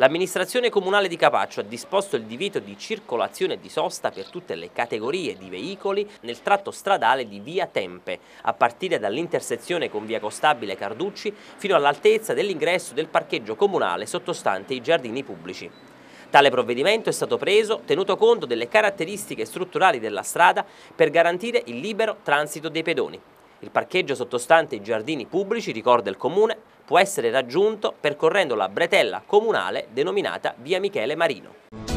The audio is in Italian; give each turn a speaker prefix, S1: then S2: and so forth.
S1: L'amministrazione comunale di Capaccio ha disposto il divieto di circolazione e di sosta per tutte le categorie di veicoli nel tratto stradale di via Tempe, a partire dall'intersezione con via Costabile Carducci fino all'altezza dell'ingresso del parcheggio comunale sottostante i giardini pubblici. Tale provvedimento è stato preso tenuto conto delle caratteristiche strutturali della strada per garantire il libero transito dei pedoni. Il parcheggio sottostante i giardini pubblici, ricorda il Comune, può essere raggiunto percorrendo la bretella comunale denominata Via Michele Marino.